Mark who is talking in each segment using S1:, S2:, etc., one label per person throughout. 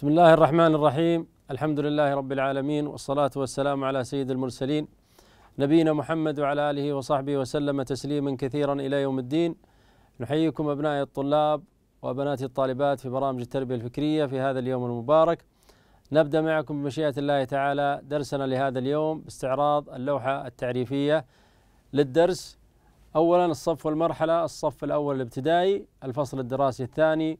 S1: بسم الله الرحمن الرحيم الحمد لله رب العالمين والصلاة والسلام على سيد المرسلين نبينا محمد وعلى آله وصحبه وسلم تسليما كثيرا إلى يوم الدين نحييكم أبنائي الطلاب وبناتي الطالبات في برامج التربية الفكرية في هذا اليوم المبارك نبدأ معكم بمشيئة الله تعالى درسنا لهذا اليوم باستعراض اللوحة التعريفية للدرس أولا الصف والمرحلة الصف الأول الابتدائي الفصل الدراسي الثاني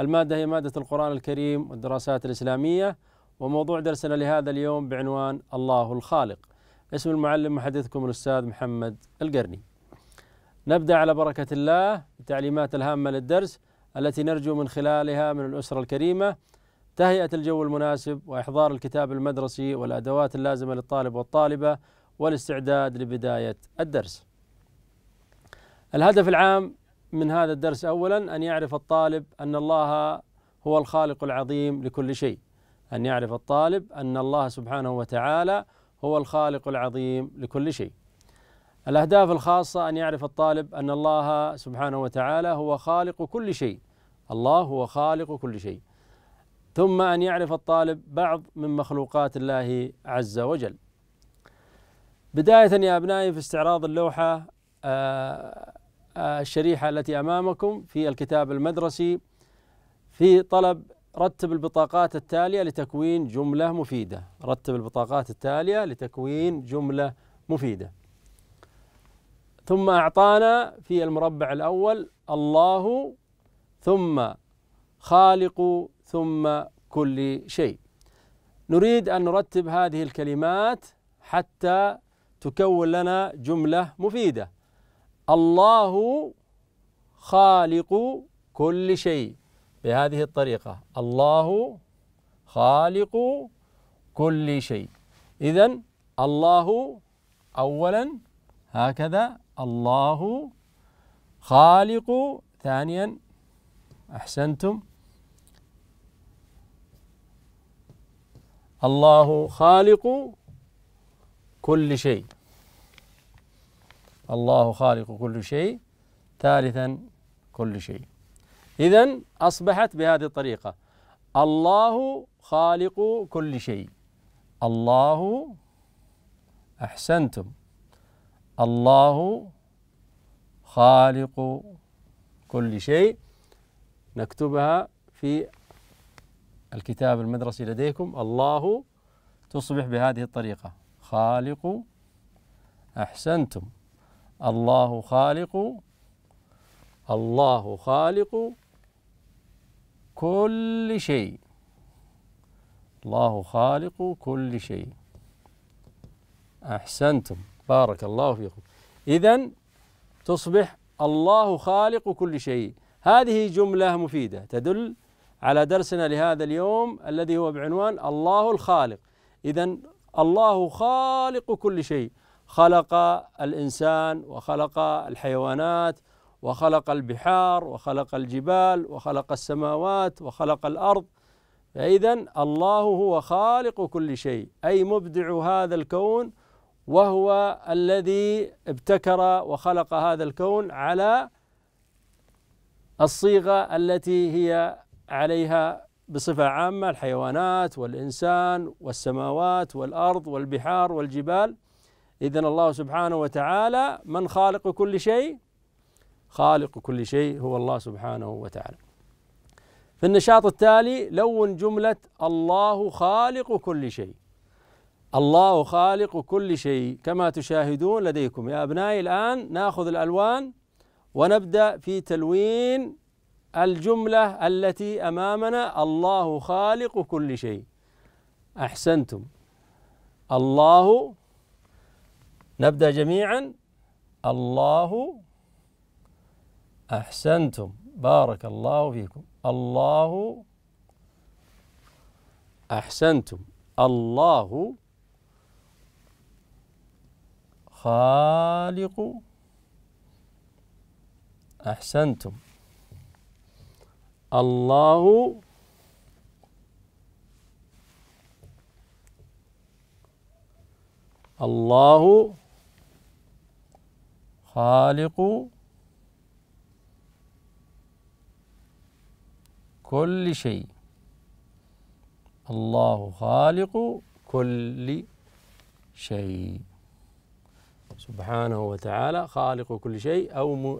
S1: المادة هي مادة القرآن الكريم والدراسات الإسلامية وموضوع درسنا لهذا اليوم بعنوان الله الخالق اسم المعلم محدثكم الأستاذ محمد القرني نبدأ على بركة الله التعليمات الهامة للدرس التي نرجو من خلالها من الأسرة الكريمة تهيئة الجو المناسب وإحضار الكتاب المدرسي والأدوات اللازمة للطالب والطالبة والاستعداد لبداية الدرس الهدف العام من هذا الدرس اولا ان يعرف الطالب ان الله هو الخالق العظيم لكل شيء ان يعرف الطالب ان الله سبحانه وتعالى هو الخالق العظيم لكل شيء الاهداف الخاصه ان يعرف الطالب ان الله سبحانه وتعالى هو خالق كل شيء الله هو خالق كل شيء ثم ان يعرف الطالب بعض من مخلوقات الله عز وجل بدايه يا ابنائي في استعراض اللوحه آه الشريحة التي أمامكم في الكتاب المدرسي في طلب رتب البطاقات التالية لتكوين جملة مفيدة رتب البطاقات التالية لتكوين جملة مفيدة ثم أعطانا في المربع الأول الله ثم خالق ثم كل شيء نريد أن نرتب هذه الكلمات حتى تكون لنا جملة مفيدة الله خالق كل شيء بهذه الطريقة الله خالق كل شيء إذا الله أولا هكذا الله خالق ثانيا أحسنتم الله خالق كل شيء الله خالق كل شيء ثالثا كل شيء إذا أصبحت بهذه الطريقة الله خالق كل شيء الله أحسنتم الله خالق كل شيء نكتبها في الكتاب المدرسي لديكم الله تصبح بهذه الطريقة خالق أحسنتم الله خالق الله خالق كل شيء الله خالق كل شيء أحسنتم بارك الله فيكم إذا تصبح الله خالق كل شيء هذه جملة مفيدة تدل على درسنا لهذا اليوم الذي هو بعنوان الله الخالق إذا الله خالق كل شيء خلق الانسان وخلق الحيوانات وخلق البحار وخلق الجبال وخلق السماوات وخلق الارض فاذا الله هو خالق كل شيء اي مبدع هذا الكون وهو الذي ابتكر وخلق هذا الكون على الصيغه التي هي عليها بصفه عامه الحيوانات والانسان والسماوات والارض والبحار والجبال إذا الله سبحانه وتعالى من خالق كل شيء خالق كل شيء هو الله سبحانه وتعالى في النشاط التالي لون جملة الله خالق كل شيء الله خالق كل شيء كما تشاهدون لديكم يا أبنائي الآن نأخذ الألوان ونبدأ في تلوين الجملة التي أمامنا الله خالق كل شيء أحسنتم الله نبدأ جميعا الله أحسنتم بارك الله فيكم الله أحسنتم الله خالق أحسنتم الله الله خالق كل شيء الله خالق كل شيء سبحانه وتعالى خالق كل شيء أو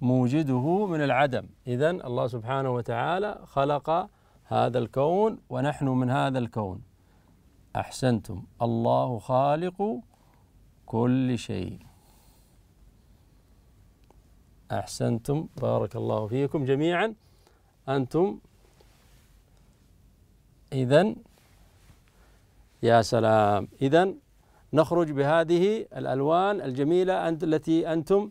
S1: موجده من العدم إذا الله سبحانه وتعالى خلق هذا الكون ونحن من هذا الكون أحسنتم الله خالق كل شيء أحسنتم بارك الله فيكم جميعا أنتم إذا يا سلام إذا نخرج بهذه الألوان الجميلة التي أنتم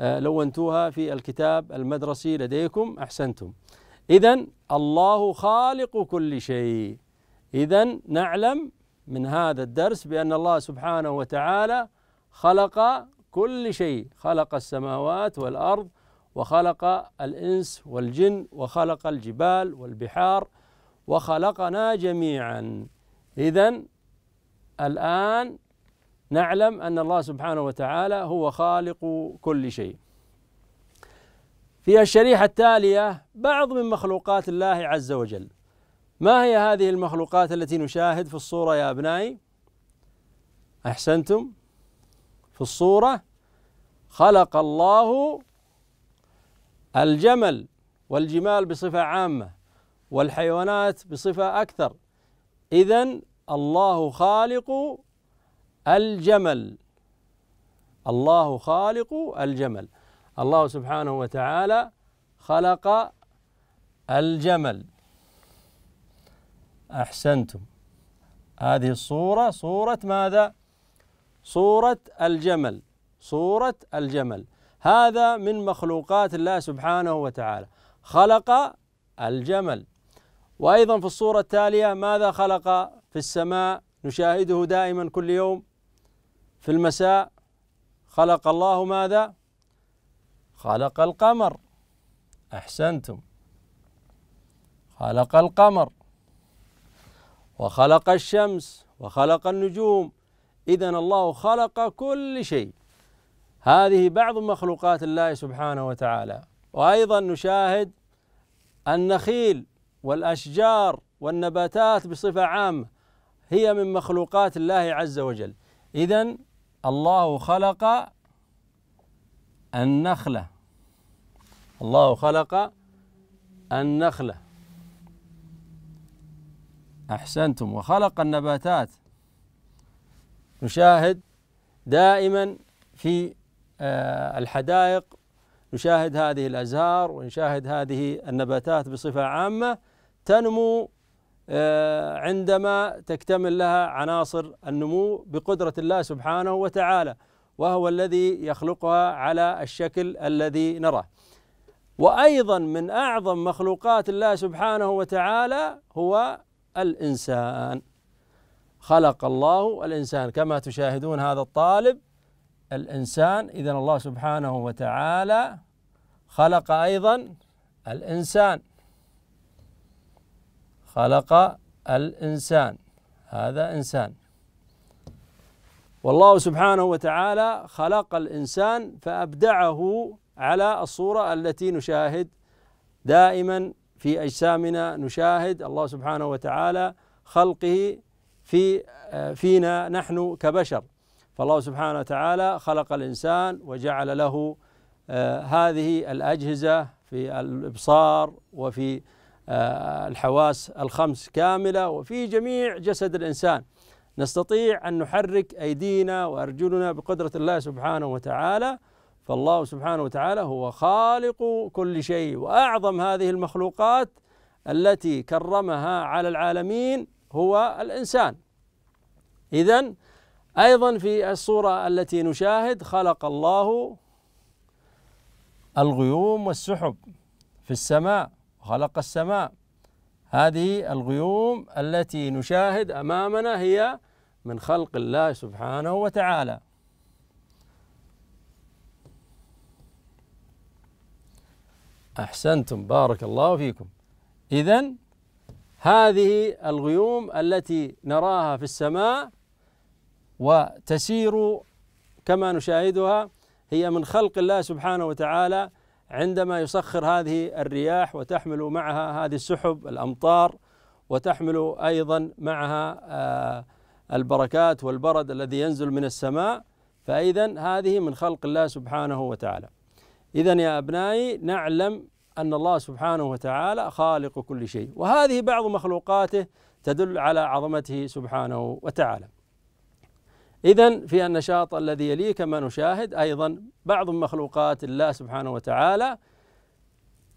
S1: آه، لونتوها في الكتاب المدرسي لديكم أحسنتم إذا الله خالق كل شيء إذا نعلم من هذا الدرس بأن الله سبحانه وتعالى خلق كل شيء خلق السماوات والارض وخلق الانس والجن وخلق الجبال والبحار وخلقنا جميعا اذا الان نعلم ان الله سبحانه وتعالى هو خالق كل شيء في الشريحه التاليه بعض من مخلوقات الله عز وجل ما هي هذه المخلوقات التي نشاهد في الصوره يا ابنائي احسنتم في الصوره خلق الله الجمل والجمال بصفة عامة والحيوانات بصفة أكثر إذا الله خالق الجمل الله خالق الجمل الله سبحانه وتعالى خلق الجمل أحسنتم هذه الصورة صورة ماذا؟ صورة الجمل صورة الجمل هذا من مخلوقات الله سبحانه وتعالى خلق الجمل وأيضا في الصورة التالية ماذا خلق في السماء نشاهده دائما كل يوم في المساء خلق الله ماذا خلق القمر أحسنتم خلق القمر وخلق الشمس وخلق النجوم إذا الله خلق كل شيء هذه بعض مخلوقات الله سبحانه وتعالى وايضا نشاهد النخيل والاشجار والنباتات بصفه عامه هي من مخلوقات الله عز وجل اذا الله خلق النخله الله خلق النخله احسنتم وخلق النباتات نشاهد دائما في آه، الحدائق نشاهد هذه الازهار ونشاهد هذه النباتات بصفه عامه تنمو آه، عندما تكتمل لها عناصر النمو بقدره الله سبحانه وتعالى وهو الذي يخلقها على الشكل الذي نراه. وايضا من اعظم مخلوقات الله سبحانه وتعالى هو الانسان. خلق الله الانسان كما تشاهدون هذا الطالب الإنسان إذا الله سبحانه وتعالى خلق أيضا الإنسان خلق الإنسان هذا إنسان والله سبحانه وتعالى خلق الإنسان فأبدعه على الصورة التي نشاهد دائما في أجسامنا نشاهد الله سبحانه وتعالى خلقه في فينا نحن كبشر فالله سبحانه وتعالى خلق الإنسان وجعل له آه، هذه الأجهزة في الإبصار وفي آه، الحواس الخمس كاملة وفي جميع جسد الإنسان نستطيع أن نحرك أيدينا وأرجلنا بقدرة الله سبحانه وتعالى فالله سبحانه وتعالى هو خالق كل شيء وأعظم هذه المخلوقات التي كرمها على العالمين هو الإنسان إذا أيضا في الصورة التي نشاهد خلق الله الغيوم والسحب في السماء خلق السماء هذه الغيوم التي نشاهد أمامنا هي من خلق الله سبحانه وتعالى أحسنتم بارك الله فيكم إذا هذه الغيوم التي نراها في السماء وتسير كما نشاهدها هي من خلق الله سبحانه وتعالى عندما يسخر هذه الرياح وتحمل معها هذه السحب الامطار وتحمل ايضا معها آه، البركات والبرد الذي ينزل من السماء فاذا هذه من خلق الله سبحانه وتعالى. اذا يا ابنائي نعلم ان الله سبحانه وتعالى خالق كل شيء وهذه بعض مخلوقاته تدل على عظمته سبحانه وتعالى. إذا في النشاط الذي يليه كما نشاهد أيضا بعض مخلوقات الله سبحانه وتعالى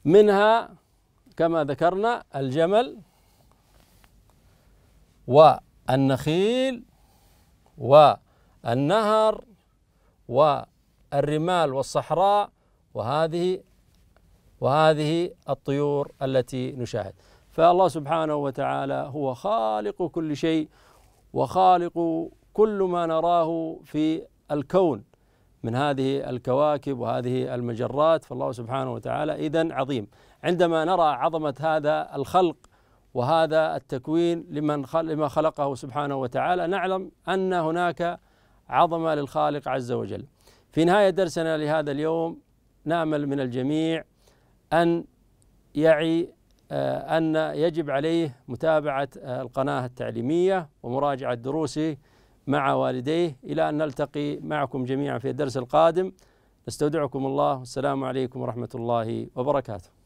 S1: منها كما ذكرنا الجمل والنخيل والنهر والرمال والصحراء وهذه وهذه الطيور التي نشاهد فالله سبحانه وتعالى هو خالق كل شيء وخالق كل ما نراه في الكون من هذه الكواكب وهذه المجرات فالله سبحانه وتعالى إذا عظيم عندما نرى عظمة هذا الخلق وهذا التكوين لمن لما خلقه سبحانه وتعالى نعلم أن هناك عظمة للخالق عز وجل في نهاية درسنا لهذا اليوم نأمل من الجميع أن يعي آه، أن يجب عليه متابعة آه، القناة التعليمية ومراجعة دروسه مع والديه إلى أن نلتقي معكم جميعا في الدرس القادم نستودعكم الله والسلام عليكم ورحمة الله وبركاته